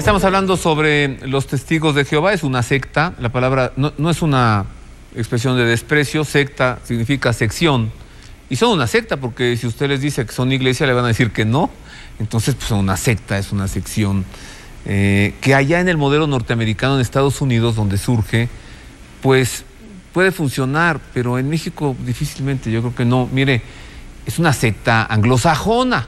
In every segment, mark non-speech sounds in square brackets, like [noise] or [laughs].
Estamos hablando sobre los testigos de Jehová, es una secta, la palabra no, es una expresión de desprecio, secta significa sección. Y son una secta, porque si usted les dice que son iglesia, le van a decir que no. Entonces, pues son una secta, es una sección. Eh, que allá en el modelo norteamericano, en Estados Unidos, donde surge, pues puede funcionar, pero en México difícilmente, yo creo que no. Mire, es una secta anglosajona.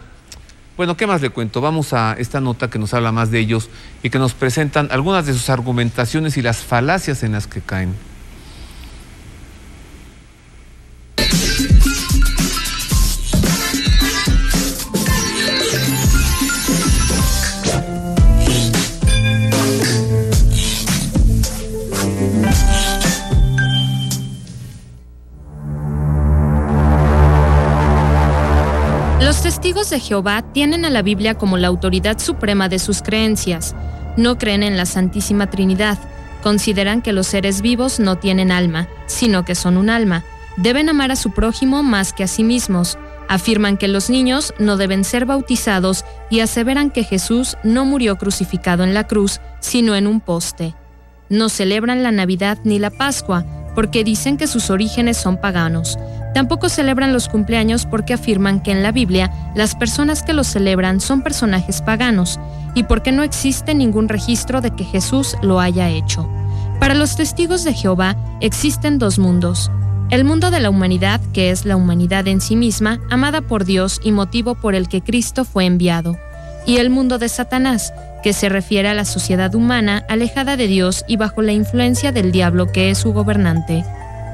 Bueno, ¿qué más le cuento? Vamos a esta nota que nos habla más de ellos y que nos presentan algunas de sus argumentaciones y las falacias en las que caen. de Jehová tienen a la Biblia como la autoridad suprema de sus creencias. No creen en la Santísima Trinidad. Consideran que los seres vivos no tienen alma, sino que son un alma. Deben amar a su prójimo más que a sí mismos. Afirman que los niños no deben ser bautizados y aseveran que Jesús no murió crucificado en la cruz, sino en un poste. No celebran la Navidad ni la Pascua, porque dicen que sus orígenes son paganos. Tampoco celebran los cumpleaños porque afirman que en la Biblia las personas que los celebran son personajes paganos y porque no existe ningún registro de que Jesús lo haya hecho. Para los testigos de Jehová existen dos mundos. El mundo de la humanidad, que es la humanidad en sí misma, amada por Dios y motivo por el que Cristo fue enviado. Y el mundo de Satanás, que se refiere a la sociedad humana alejada de Dios y bajo la influencia del diablo que es su gobernante.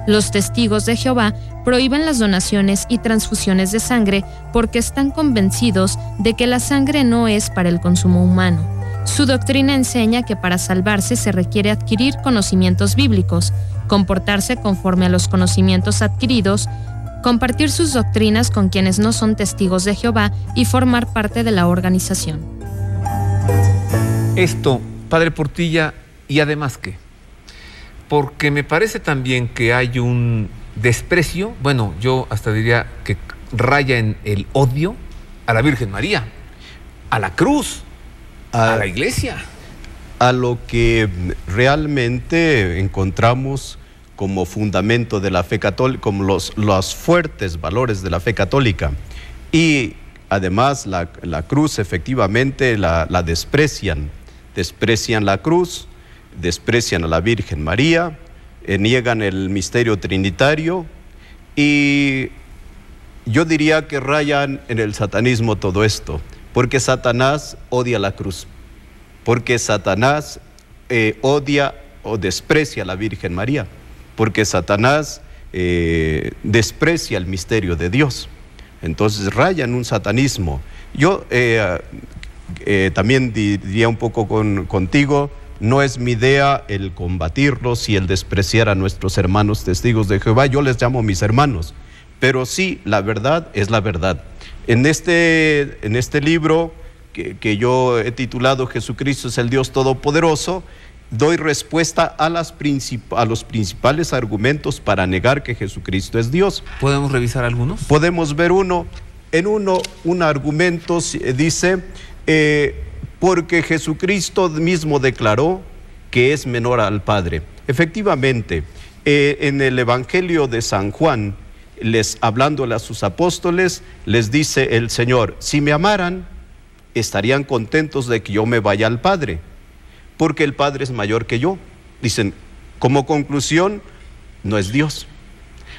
Los testigos de Jehová prohíben las donaciones y transfusiones de sangre porque están convencidos de que la sangre no es para el consumo humano. Su doctrina enseña que para salvarse se requiere adquirir conocimientos bíblicos, comportarse conforme a los conocimientos adquiridos, compartir sus doctrinas con quienes no son testigos de Jehová y formar parte de la organización. Esto, Padre Portilla, y además qué porque me parece también que hay un desprecio, bueno, yo hasta diría que raya en el odio a la Virgen María, a la cruz, a, ah. la iglesia. A lo que realmente encontramos como fundamento de la fe católica, como los, los fuertes valores de la fe católica. Y además la, cruz efectivamente la desprecian, desprecian la cruz, desprecian a la Virgen María, eh, niegan el misterio trinitario y yo diría que rayan en el satanismo todo esto, porque Satanás odia la cruz, porque Satanás eh, odia o desprecia a la Virgen María, porque Satanás eh, desprecia el misterio de Dios. Entonces rayan un satanismo. Yo también diría un poco contigo no es mi idea el combatirlos y el despreciar a nuestros hermanos testigos de Jehová. Yo les llamo mis hermanos. Pero sí, la verdad es la verdad. En este, en este libro que, yo he titulado Jesucristo es el Dios Todopoderoso, doy respuesta a, las los principales argumentos para negar que Jesucristo es Dios. ¿Podemos revisar algunos? Podemos ver uno. En uno, un argumento dice, eh, porque Jesucristo mismo declaró que es menor al Padre. Efectivamente, eh, en el Evangelio de San Juan, les hablándole a sus apóstoles, les dice el Señor, si me amaran, estarían contentos de que yo me vaya al Padre, porque el Padre es mayor que yo. Dicen, como conclusión, no es Dios.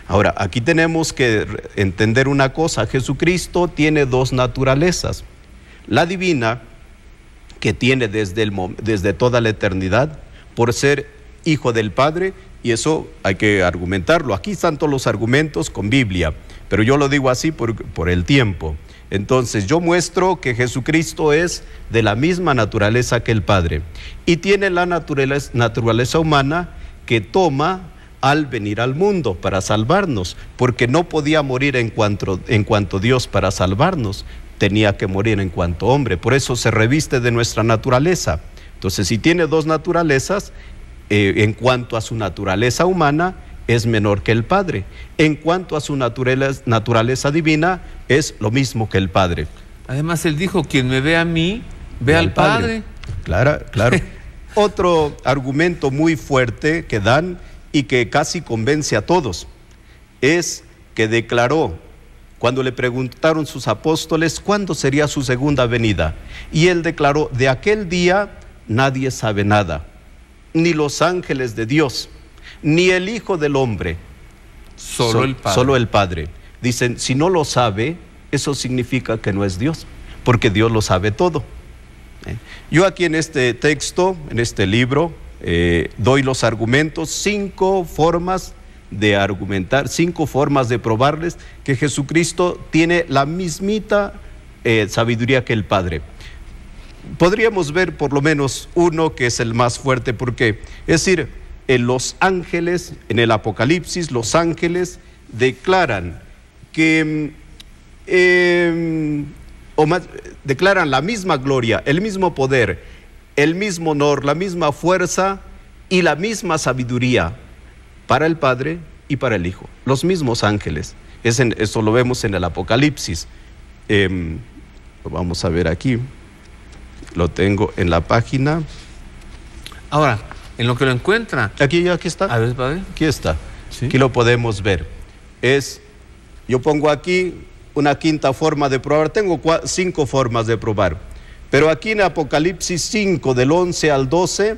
Ahora, aquí tenemos que entender una cosa, Jesucristo tiene dos naturalezas, la divina que tiene desde, el, desde toda la eternidad por ser hijo del Padre y eso hay que argumentarlo. Aquí están todos los argumentos con Biblia, pero yo lo digo así por, el tiempo. Entonces yo muestro que Jesucristo es de la misma naturaleza que el Padre y tiene la naturaleza, naturaleza humana que toma al venir al mundo para salvarnos, porque no podía morir en cuanto, en cuanto Dios para salvarnos, tenía que morir en cuanto hombre. Por eso se reviste de nuestra naturaleza. Entonces, si tiene dos naturalezas, eh, en cuanto a su naturaleza humana, es menor que el Padre. En cuanto a su naturaleza, divina, es lo mismo que el Padre. Además, él dijo, quien me ve a mí, ve, al padre. Claro, claro. [laughs] Otro argumento muy fuerte que dan y que casi convence a todos es que declaró cuando le preguntaron sus apóstoles cuándo sería su segunda venida. Y él declaró, de aquel día nadie sabe nada, ni los ángeles de Dios, ni el Hijo del Hombre, solo, el, padre. Dicen, si no lo sabe, eso significa que no es Dios, porque Dios lo sabe todo. ¿Eh? Yo aquí en este texto, en este libro, eh, doy los argumentos, cinco formas de argumentar, cinco formas de probarles que Jesucristo tiene la mismita eh, sabiduría que el Padre. Podríamos ver por lo menos uno que es el más fuerte, porque es decir, en los ángeles, en el Apocalipsis, los ángeles declaran que, mm, em, o más, declaran la misma gloria, el mismo poder, el mismo honor, la misma fuerza y la misma sabiduría para el Padre y para el Hijo, los mismos ángeles. Es lo vemos en el Apocalipsis. Em, lo vamos a ver aquí. Lo tengo en la página. Ahora, en lo que lo encuentra. Aquí, aquí está. A padre. Aquí está. Aquí lo podemos ver. Es, yo pongo aquí una quinta forma de probar. Tengo cinco formas de probar. Pero aquí en Apocalipsis 5, del 11 al 12,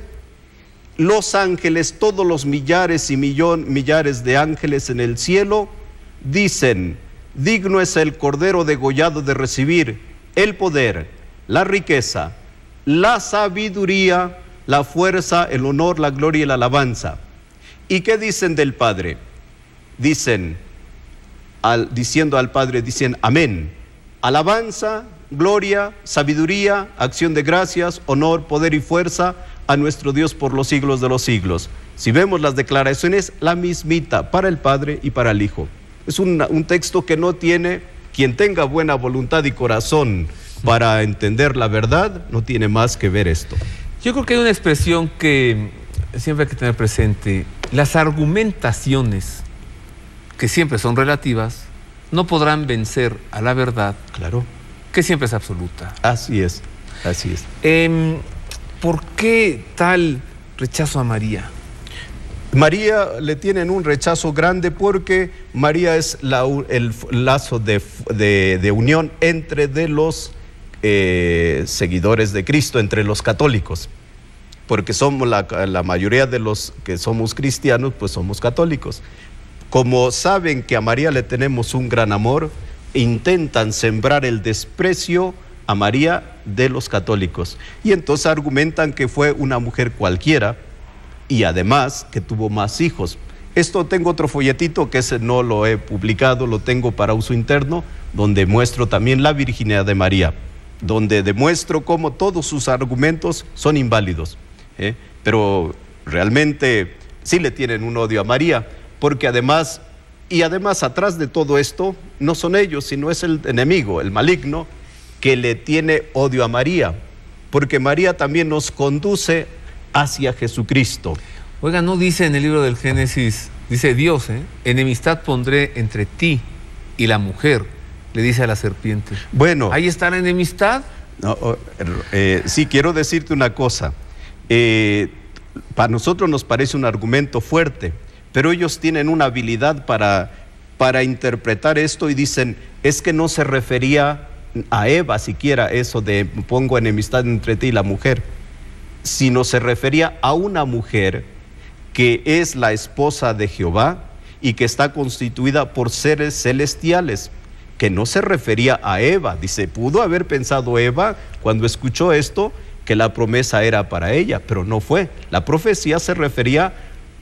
los ángeles, todos los millares y millón, millares de ángeles en el cielo, dicen, digno es el Cordero degollado de recibir el poder, la riqueza, la sabiduría, la fuerza, el honor, la gloria y la alabanza. ¿Y qué dicen del Padre? Dicen, diciendo al Padre, dicen, amén. Alabanza, gloria, sabiduría, acción de gracias, honor, poder y fuerza a nuestro Dios por los siglos de los siglos. Si vemos las declaraciones, la mismita para el Padre y para el Hijo. Es un, texto que no tiene, quien tenga buena voluntad y corazón para entender la verdad, no tiene más que ver esto. Yo creo que hay una expresión que siempre hay que tener presente. Las argumentaciones, que siempre son relativas, no podrán vencer a la verdad. Claro que siempre es absoluta. Así es, así es. Em, ¿Por qué tal rechazo a María? María le tienen un rechazo grande porque María es la, el lazo de, de, unión entre de los eh, seguidores de Cristo, entre los católicos. Porque somos la, la mayoría de los que somos cristianos, pues somos católicos. Como saben que a María le tenemos un gran amor, intentan sembrar el desprecio a María de los católicos. Y entonces argumentan que fue una mujer cualquiera y además que tuvo más hijos. Esto tengo otro folletito que ese no lo he publicado, lo tengo para uso interno, donde muestro también la virginidad de María, donde demuestro cómo todos sus argumentos son inválidos. ¿eh? Pero realmente sí le tienen un odio a María, porque además y además, atrás de todo esto, no son ellos, sino es el enemigo, el maligno, que le tiene odio a María, porque María también nos conduce hacia Jesucristo. Oiga, no dice en el libro del Génesis, dice Dios, ¿eh? enemistad pondré entre ti y la mujer, le dice a la serpiente. Bueno. Ahí está la enemistad. Eh, sí, quiero decirte una cosa. Eh, para nosotros nos parece un argumento fuerte, pero ellos tienen una habilidad para, para interpretar esto y dicen, es que no se refería a Eva siquiera eso de pongo enemistad entre ti y la mujer, sino se refería a una mujer que es la esposa de Jehová y que está constituida por seres celestiales, que no se refería a Eva. Dice, pudo haber pensado Eva cuando escuchó esto que la promesa era para ella, pero no fue. La profecía se refería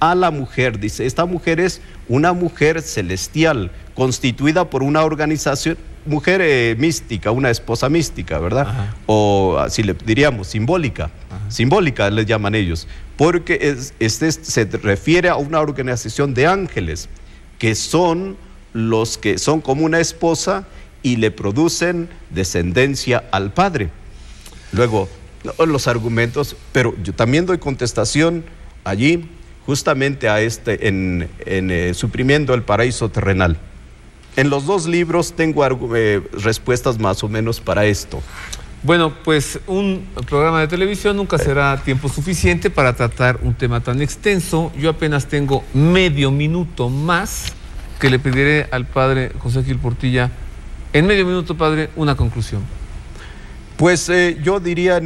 a la mujer. Dice, esta mujer es una mujer celestial, constituida por una organización, mujer eh, mística, una esposa mística, ¿verdad? O así le diríamos, simbólica, simbólica le llaman ellos, porque este se refiere a una organización de ángeles, que son los que son como una esposa y le producen descendencia al padre. Luego, los argumentos, pero yo también doy contestación allí justamente a este, en, eh, suprimiendo el paraíso terrenal. En los dos libros tengo eh, respuestas más o menos para esto. Bueno, pues un programa de televisión nunca eh. será tiempo suficiente para tratar un tema tan extenso. Yo apenas tengo medio minuto más que le pediré al padre José Gil Portilla. En medio minuto, padre, una conclusión. Pues yo diría,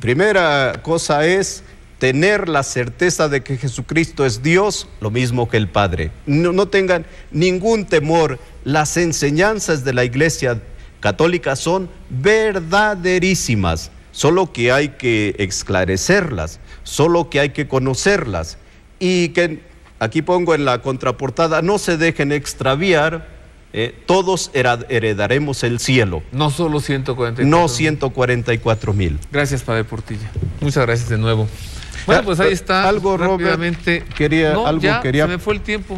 primera cosa es tener la certeza de que Jesucristo es Dios, lo mismo que el Padre. No, tengan ningún temor, las enseñanzas de la Iglesia católica son verdaderísimas, solo que hay que esclarecerlas, solo que hay que conocerlas y que aquí pongo en la contraportada, no se dejen extraviar, eh, todos heredaremos el cielo. No solo 144 No 144 mil. Gracias, Padre Portilla. Muchas gracias de nuevo. Bueno, pues ahí eh, está. Algo, Robert, quería, Se me fue el tiempo.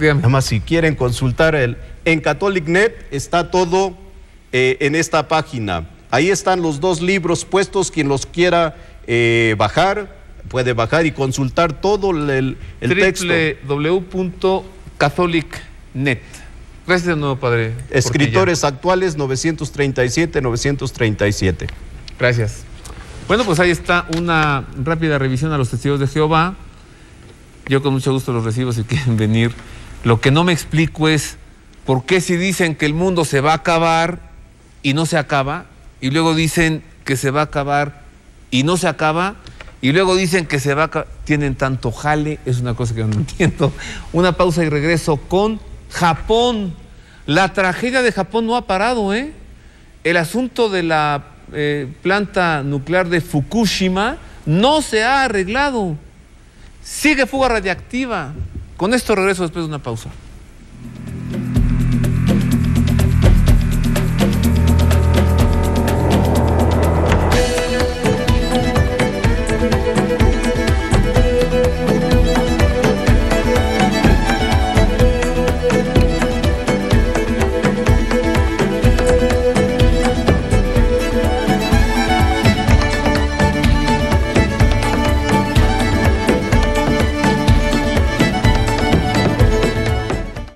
Además, si quieren consultar el. En CatholicNet está todo eh, en esta página. Ahí están los dos libros puestos. Quien los quiera eh, bajar, puede bajar y consultar todo el, el texto. www.catholicnet. Gracias de nuevo, padre. Escritores actuales 937-937. Gracias. Bueno, pues ahí está una rápida revisión a los testigos de Jehová. Yo con mucho gusto los recibo si [laughs] quieren venir. Lo que no me explico es por qué si dicen que el mundo se va a acabar y no se acaba, y luego dicen que se va a acabar y no se acaba, y luego dicen que se va a acabar, tienen tanto jale, es una cosa que no [laughs] entiendo. Una pausa y regreso con Japón. La tragedia de Japón no ha parado, ¿eh? El asunto de la eh, planta nuclear de Fukushima no se ha arreglado. Sigue fuga radiactiva. Con esto regreso después de una pausa.